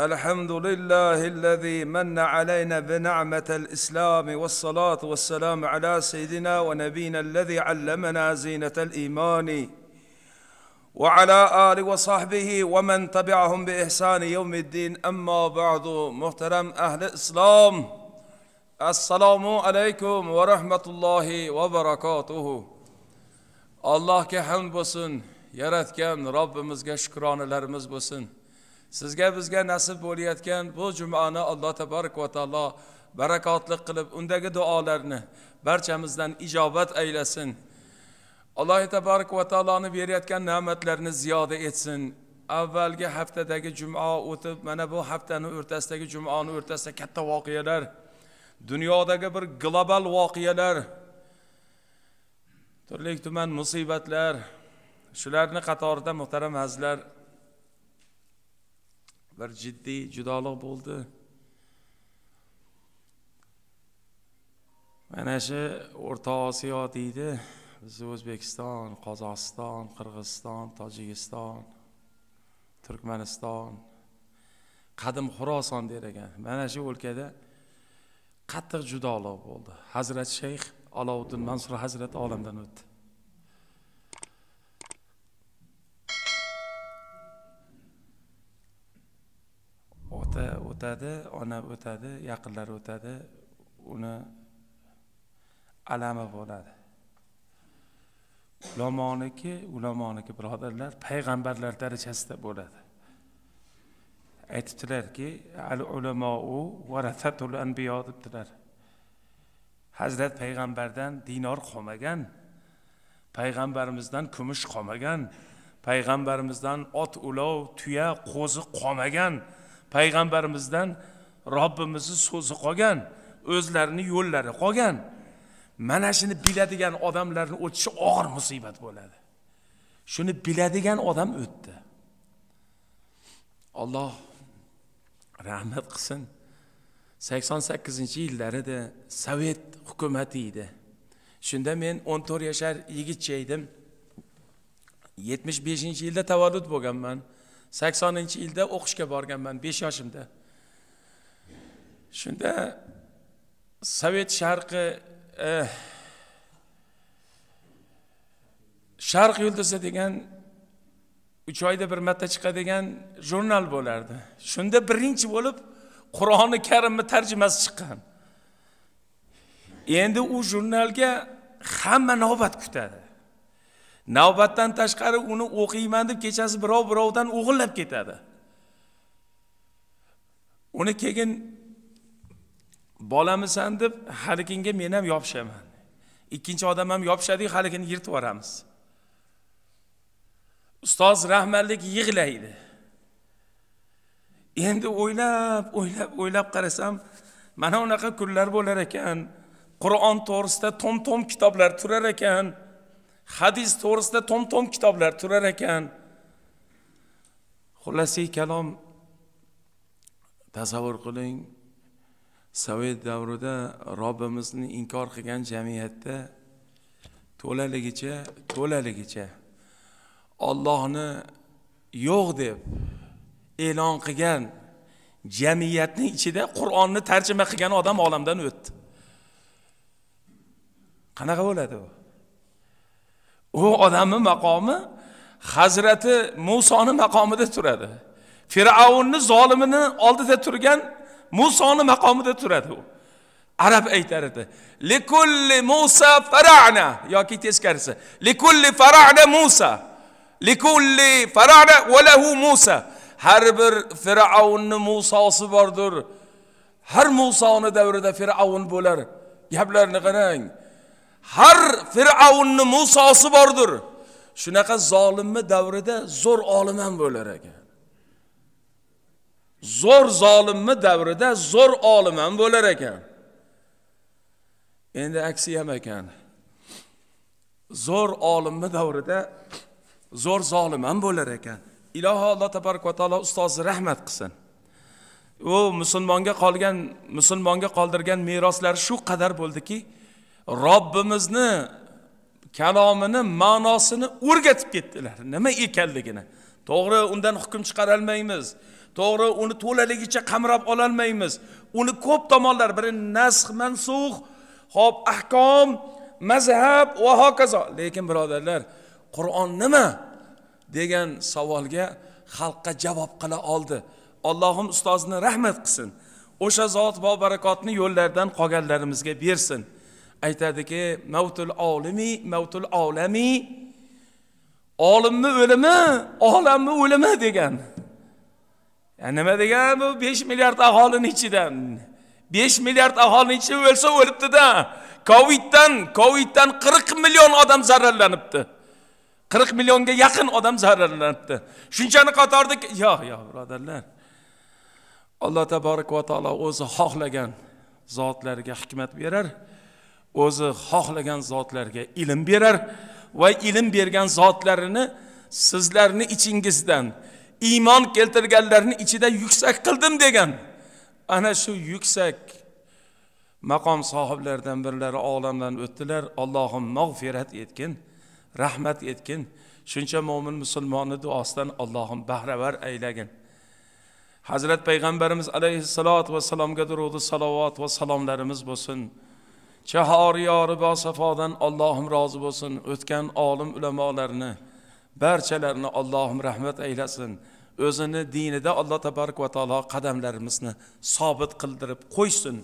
الحمد لله الذي من علينا بنعمة الإسلام والصلاة والسلام على سيدنا ونبينا الذي علمنا زينة الإيمان وعلى آله وصحبه ومن تبعهم بإحسان يوم الدين أما بعد محترم أهل الإسلام السلام عليكم ورحمة الله وبركاته الله كحمد بسن يرثكم ربمزك شكران لرمز بسن sizga bizga nasib bo'layotgan bu jumani alloh tabarak va taolo barakotli qilib undagi duolarni barchamizdan ijobat aylasin alloh tabarak va taoloni berayotgan ne'matlarni ziyoda etsin avvalgi haftadagi juma o'tib mana bu haftani o'rtasidagi jumani o'rtasida katta voqealar dunyodagi bir global voqealar turli tuman musibatlar shularni qatorida muhtaram azizlar bir jiddiy judoliq bo'ldi mana shu o'rta osiyo deydi bizni o'zbekiston qozog'iston qirg'iziston tojikiston turkmaniston qadim xuroson der ekan mana shu o'lkada qattiq judoliq bo'ldi hazrat shayx aloviddin mansur hazrati olamdan o'tdi ota o'tadi ona o'tadi yaqinlari o'tadi uni alami bo'ladi ulamoniki ulamoniki birodarlar payg'ambarlar darajasida bo'ladi aytibdilarki al u varasatul anbiyo debdilar hazrat payg'ambardan dinor qolmagan payg'ambarimizdan kumush qolmagan payg'ambarimizdan ot ulov tuya qo'zi qolmagan payg'ambarimizdan robbimizni so'zi qolgan o'zlarini yo'llari qolgan mana shuni biladigan odamlarni o'tishi og'ir musibat bo'ladi shuni biladigan odam o'tdi olloh rahmat qilsin sakson sakkizinchi yillarida sovet hukumati edi shunda men o'n to'rt yashar yigitcha edim yetmish beshinchi yilda tavallud bo'lganman saksoninchi yilda o'qishga borganman besh yoshimda shunda sovet sharqi eh, sharq yulduzi degan uch oyda bir marta chiqadigan jurnal bo'lardi shunda birinchi bo'lib qur'oni karimni tarjimasi chiqqan endi u jurnalga hamma navbat kutadi navbatdan tashqari uni o'qiyman deb kechasi birov birovdan o'g'irlab ketadi uni keyin bolamisan deb haliginga men ham yopishaman ikkinchi odam ham yopishadiku haligini yirtib yuboramiz ustoz rahmatlik yig'laydi endi o'ylab o'ylab o'ylab qarasam mana unaqa kunlar bo'lar ekan qur'on to'g'risida tom tom kitoblar turar ekan hadis to'g'risida tom tom kitoblar turar ekan xulasi kalom tasavvur qiling sovet davrida robbimizni inkor qilgan jamiyatda to'laligicha to'laligicha ollohni yo'q deb e'lon qilgan jamiyatni ichida qur'onni tarjima qilgan odam olamdan o'tdi qanaqa bo'ladi u u odamni maqomi hazrati musoni maqomida turadi fir'avnni zolimini oldida turgan musoni maqomida turadi u arab aytar edi likulli musa farana yoki teskarisi likulli farana musa likulli farana valahu musa har bir fir'avnni musosi bordir har musoni davrida fir'avn bo'lar gaplarni qarang har fir'avnni musosi bordir shunaqa zolimni davrida zo'r olim ham bo'lar ekan zo'r zolimni davrida zo'r olim ham bo'lar ekan endi aksi ham ekan zo'r olimni davrida zo'r zolim ham bo'lar ekan ilohi alloh tabaraka va taolo ustozi rahmat qilsin u musulmonga qolgan musulmonga qoldirgan meroslari shu qadar bo'ldiki Robbimizni kalomini ma'nosini o'rgatib ketdilar. Nima ekanligini. To'g'ri undan hukm chiqara olmaymiz. To'g'ri uni to'laligicha qamrab ola olmaymiz. Uni ko'p tomonlar biri nasx mansux, hop ahkom, mazhab va hokazo. Lekin birodarlar, Qur'on nima degan savolga xalqqa javob qila oldi. Allohim ustozni rahmat qilsin. O'sha zot va barakotni yo'llardan qolganlarimizga bersin. aytadiki mavtul olimi mavtul olami olimni o'limi olamni o'limi degan nima degan bu besh milliard aholini ichidan besh milliard aholini ichida o'lsa o'libdida coviddan coviddan qirq million odam zararlanibdi qirq millionga yaqin odam zararlanibdi shunchani qatorida yo'q yo'q birodarlar alloh taborak va taolo o'zi xohlagan zotlarga hikmat berar o'zi xohlagan zotlarga ilm berar va ilm bergan zotlarini sizlarni ichingizdan iymon keltirganlarni ichida yuksak qildim degan ana shu yuksak maqom sohiblaridan birlari olamdan o'tdilar allohim mag'firat etgin rahmat etgin shuncha mo'min musulmonni duosidan allohim bahravar aylagin hazrat payg'ambarimiz alayhissalotu vassalomga durudi salovat va salomlarimiz bo'lsin chahori yori bosafodan allohim rozi bo'lsin o'tgan olim ulamolarni barchalarini allohim rahmat aylasin o'zini dinida alloh tabarak va taolo qadamlarimizni sobit qildirib qo'ysin